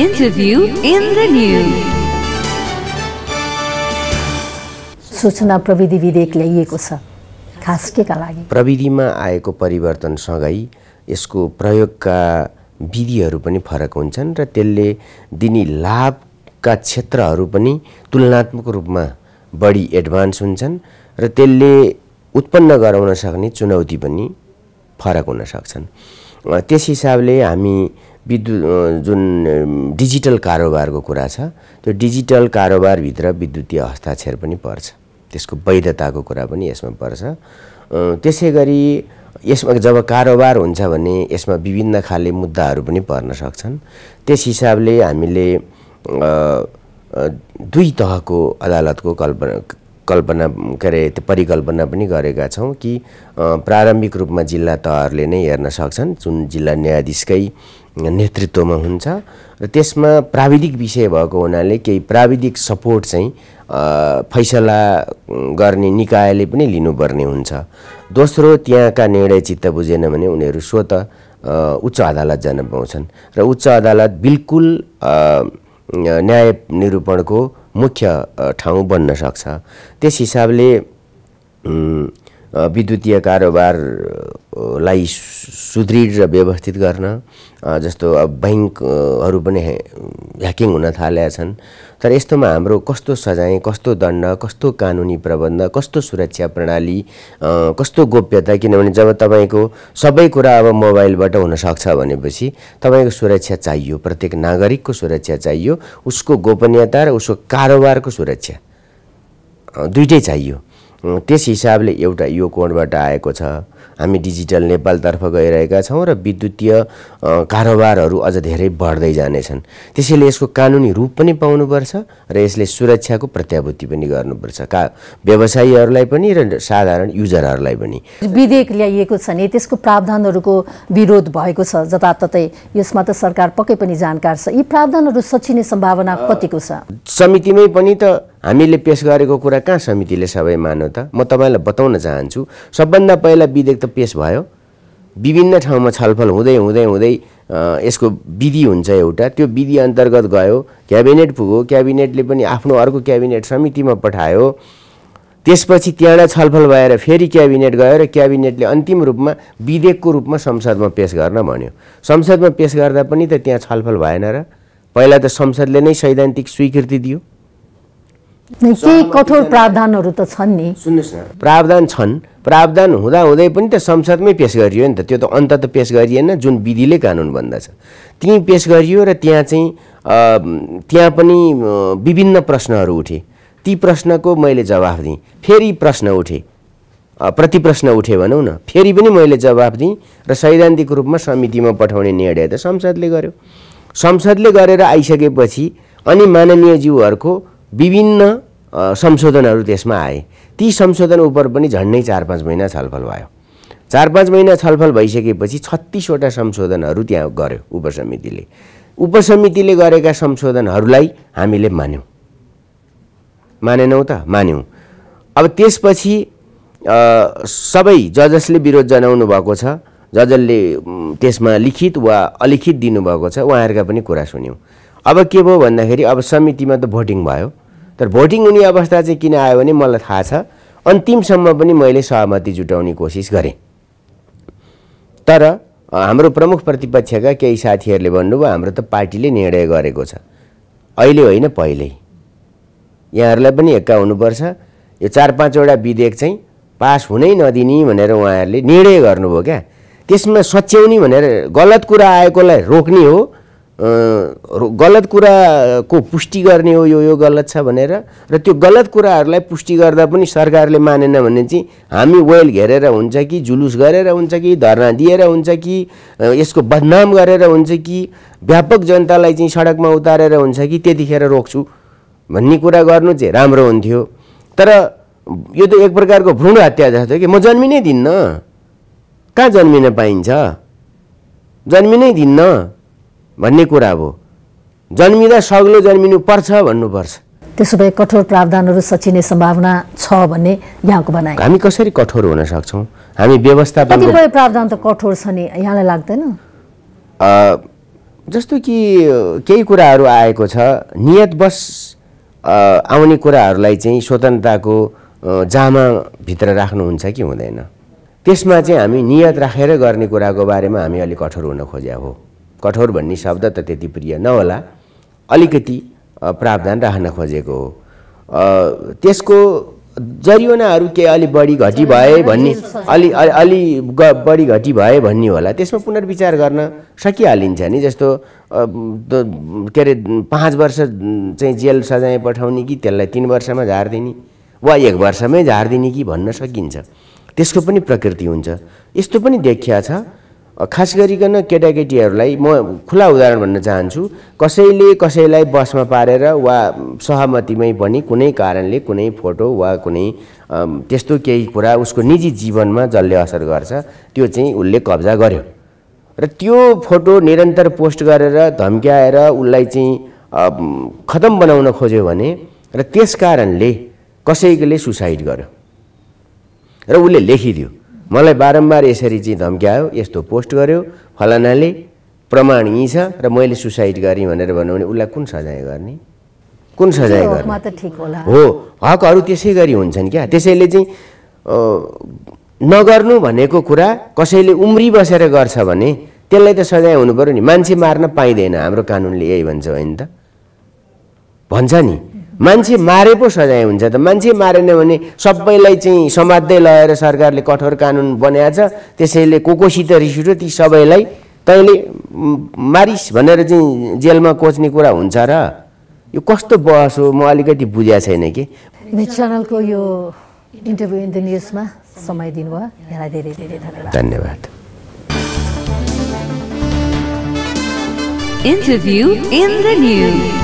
Interview in the News. सूचना प्रविधि विधेयक ल्याइएको छ खास के का लागि प्रविधिमा आएको परिवर्तनसँगै यसको प्रयोगका विधिहरू पनि फरक हुन्छन् र त्यसले दिने लाभका क्षेत्रहरू पनि तुलनात्मक रूपमा बढी एडभान्स हुन्छन् र त्यसले उत्पन्न गराउन सक्ने चुनौती पनि फरक हुन सक्छन् त्यस हिसाबले हामी विद्यु जुन डिजिटल कारोबारको कुरा छ त्यो डिजिटल कारोबारभित्र विद्युतीय हस्ताक्षर पनि पर्छ त्यसको वैधताको कुरा पनि यसमा पर्छ त्यसै गरी यसमा जब कारोबार हुन्छ भने यसमा विभिन्न खाले मुद्दाहरू पनि पर्न सक्छन् त्यस हिसाबले हामीले दुई तहको अदालतको कल्पना कल्पना के अरे परिकल्पना पनि गरेका छौँ कि प्रारम्भिक रूपमा जिल्ला तहहरूले नै हेर्न सक्छन् जुन जिल्ला न्यायाधीशकै नेतृत्वमा हुन्छ र त्यसमा प्राविधिक विषय भएको हुनाले केही प्राविधिक सपोर्ट चाहिँ फैसला गर्ने निकायले पनि लिनुपर्ने हुन्छ दोस्रो त्यहाँका निर्णय चित्त बुझेन भने उनीहरू स्वत उच्च अदालत जान पाउँछन् र उच्च अदालत बिल्कुल न्याय निरूपणको मुख्य ठाउँ बन्न सक्छ त्यस हिसाबले विद्युतीय कारोबारलाई सुदृढ र व्यवस्थित गर्न जस्तो अब ब्याङ्कहरू पनि ह्याकिङ हुन थालेका छन् तर यस्तोमा हाम्रो कस्तो सजाय कस्तो दण्ड कस्तो कानुनी प्रबन्ध कस्तो सुरक्षा प्रणाली कस्तो गोप्यता किनभने जब तपाईँको सबै कुरा अब मोबाइलबाट हुनसक्छ भनेपछि तपाईँको सुरक्षा चाहियो प्रत्येक नागरिकको सुरक्षा चाहियो उसको गोपनीयता र उसको कारोबारको सुरक्षा दुइटै चाहियो त्यस हिसाबले एउटा यो कोणबाट आएको छ हामी डिजिटल नेपालतर्फ गइरहेका छौँ र विद्युतीय कारोबारहरू अझ धेरै बढ्दै जानेछन् त्यसैले यसको कानुनी रूप पनि पाउनुपर्छ र यसले सुरक्षाको प्रत्याभूति पनि गर्नुपर्छ का व्यवसायीहरूलाई पनि र साधारण युजरहरूलाई पनि विधेयक ल्याइएको छ नि त्यसको प्रावधानहरूको विरोध भएको छ जताततै यसमा त सरकार पक्कै पनि जानकार छ यी प्रावधानहरू सचिने सम्भावना कतिको छ समितिमै पनि त हामीले पेस गरेको कुरा कहाँ समितिले सबै मान्यो त म तपाईँलाई बताउन चाहन्छु सबभन्दा पहिला विधेयक त पेस भयो विभिन्न ठाउँमा छलफल हुँदै हुँदै हुँदै यसको विधि हुन्छ एउटा त्यो विधि अन्तर्गत गयो क्याबिनेट पुग्यो क्याबिनेटले पनि आफ्नो अर्को क्याबिनेट समितिमा पठायो त्यसपछि त्यहाँबाट छलफल भएर फेरि क्याबिनेट गयो र क्याबिनेटले अन्तिम रूपमा विधेयकको रूपमा संसदमा पेस गर्न भन्यो संसदमा पेस गर्दा पनि त त्यहाँ छलफल भएन र पहिला त संसदले नै सैद्धान्तिक स्वीकृति दियो केही कठोर प्रावधानहरू त छन् नि सुन्नुहोस् न प्रावधान छन् प्रावधान हुँदाहुँदै पनि त संसदमै पेस गरियो नि त त्यो त अन्त त पेस गरिएन जुन विधिले कानुन भन्दछ त्यहीँ पेस गरियो र त्यहाँ चाहिँ त्यहाँ पनि विभिन्न प्रश्नहरू उठे ती प्रश्नको मैले जवाफ दिएँ फेरि प्रश्न उठे प्रतिप्रश्न उठे भनौँ न फेरि पनि मैले जवाफ दिएँ र सैद्धान्तिक रूपमा समितिमा पठाउने निर्णय त संसदले गर्यो संसदले गरेर आइसकेपछि अनि माननीयज्यूहरूको विभिन्न संशोधनहरू त्यसमा आए ती संशोधन उप पनि झन्डै चार पाँच महिना छलफल भयो चार पाँच महिना छलफल भइसकेपछि छत्तिसवटा संशोधनहरू त्यहाँ गऱ्यो उपसमितिले उपसमितिले गरेका संशोधनहरूलाई हामीले मान्यौँ मानेनौँ त मान्यौँ अब त्यसपछि सबै जजसले विरोध जनाउनु भएको छ जजसले त्यसमा लिखित वा अलिखित दिनुभएको छ उहाँहरूका पनि कुरा सुन्यौँ अब के भयो भन्दाखेरि अब समितिमा त भोटिङ भयो तर भोटिङ हुने अवस्था चाहिँ किन आयो भने मलाई थाहा छ अन्तिमसम्म पनि मैले सहमति जुटाउने कोसिस गरेँ तर हाम्रो प्रमुख प्रतिपक्षका केही साथीहरूले भन्नुभयो हाम्रो त पार्टीले निर्णय गरेको छ अहिले होइन पहिल्यै यहाँहरूलाई पनि हेक्का हुनुपर्छ यो चार पाँचवटा विधेयक चाहिँ पास हुनै नदिने भनेर उहाँहरूले निर्णय गर्नुभयो क्या त्यसमा सच्याउने भनेर गलत कुरा आएकोलाई रोक्ने हो गलत कुराको पुष्टि गर्ने हो यो यो गलत छ भनेर र त्यो गलत कुराहरूलाई पुष्टि गर्दा पनि सरकारले मानेन भने चाहिँ हामी वेल घेरेर हुन्छ कि जुलुस गरेर हुन्छ कि धर्ना दिएर हुन्छ कि यसको बदनाम गरेर हुन्छ कि व्यापक जनतालाई चाहिँ सडकमा उतारेर हुन्छ कि त्यतिखेर रोक्छु भन्ने कुरा गर्नु चाहिँ राम्रो हुन्थ्यो तर यो त एक प्रकारको भ्रूण हत्या जस्तो कि म जन्मिनै दिन्न कहाँ जन्मिन पाइन्छ जन्मिनै दिन्न भन्ने कुरा हो जन्मिँदा सग्लो जन्मिनु पर्छ भन्नुपर्छ त्यसो भए कठोर प्रावधानहरू सचिने सम्भावना छ भन्ने यहाँको भनाइ हामी कसरी कठोर हुन सक्छौँ हामी व्यवस्थापन प्रावधान त कठोर छ नि यहाँलाई लाग्दैन जस्तो कि केही कुराहरू आएको छ नियतवश आउने कुराहरूलाई चाहिँ स्वतन्त्रताको जामाभित्र राख्नुहुन्छ कि हुँदैन त्यसमा चाहिँ हामी नियत राखेर गर्ने कुराको बारेमा हामी अलिक कठोर हुन खोज्या हो कठोर भन्ने शब्द त त्यति प्रिय नहोला अलिकति प्रावधान राख्न खोजेको हो त्यसको जरिवानाहरू के अलि बढी घटी भए भन्ने अलि अलि बढी घटी भए भन्ने होला त्यसमा पुनर्विचार गर्न सकिहालिन्छ नि जस्तो के अरे पाँच वर्ष चाहिँ जेल सजाय पठाउने कि त्यसलाई तिन वर्षमा झारिदिने वा एक वर्षमै झारिदिने कि भन्न सकिन्छ त्यसको पनि प्रकृति हुन्छ यस्तो पनि देखिया छ खास गरिकन केटाकेटीहरूलाई म खुला उदाहरण भन्न चाहन्छु कसैले कसैलाई बसमा पारेर वा सहमतिमै पनि कुनै कारणले कुनै फोटो वा कुनै त्यस्तो केही कुरा उसको निजी जीवनमा जसले असर गर्छ त्यो चाहिँ उसले कब्जा गर्यो र त्यो फोटो निरन्तर पोस्ट गरेर धम्क्याएर उसलाई चाहिँ खतम बनाउन खोज्यो भने र त्यस कारणले कसैले सुसाइड गर्यो र उसले लेखिदियो मलाई बारम्बार यसरी चाहिँ धम्क्यायो यस्तो पोस्ट गर्यो फलानाले प्रमाण यहीँ छ र मैले सुसाइड गरेँ भनेर भन्यो भने उसलाई कुन सजाय गर्ने कुन सजाय गर्ने हो हकहरू त्यसै गरी हुन्छन् क्या त्यसैले चाहिँ नगर्नु भनेको कुरा कसैले उम्री बसेर गर्छ भने त्यसलाई त सजाय हुनु पऱ्यो नि मान्छे मार्न पाइँदैन हाम्रो कानुनले यही भन्छ होइन त भन्छ नि मान्छे मारे पो सजाय हुन्छ त मान्छे मारेन भने सबैलाई चाहिँ समात्दै लगेर सरकारले कठोर कानुन बनाएछ त्यसैले को कोसित रिस उठ्यो ती सबैलाई तैँले मारिस भनेर चाहिँ जेलमा कोच्ने कुरा हुन्छ र यो कस्तो बहस हो म अलिकति बुझाएको छैन कि च्यानलको यो इन्टरभ्यू इन द न्युजमा समय दिनुभयो धेरै धेरै धन्यवाद धन्यवाद इन्टरभ्यू इन द न्युज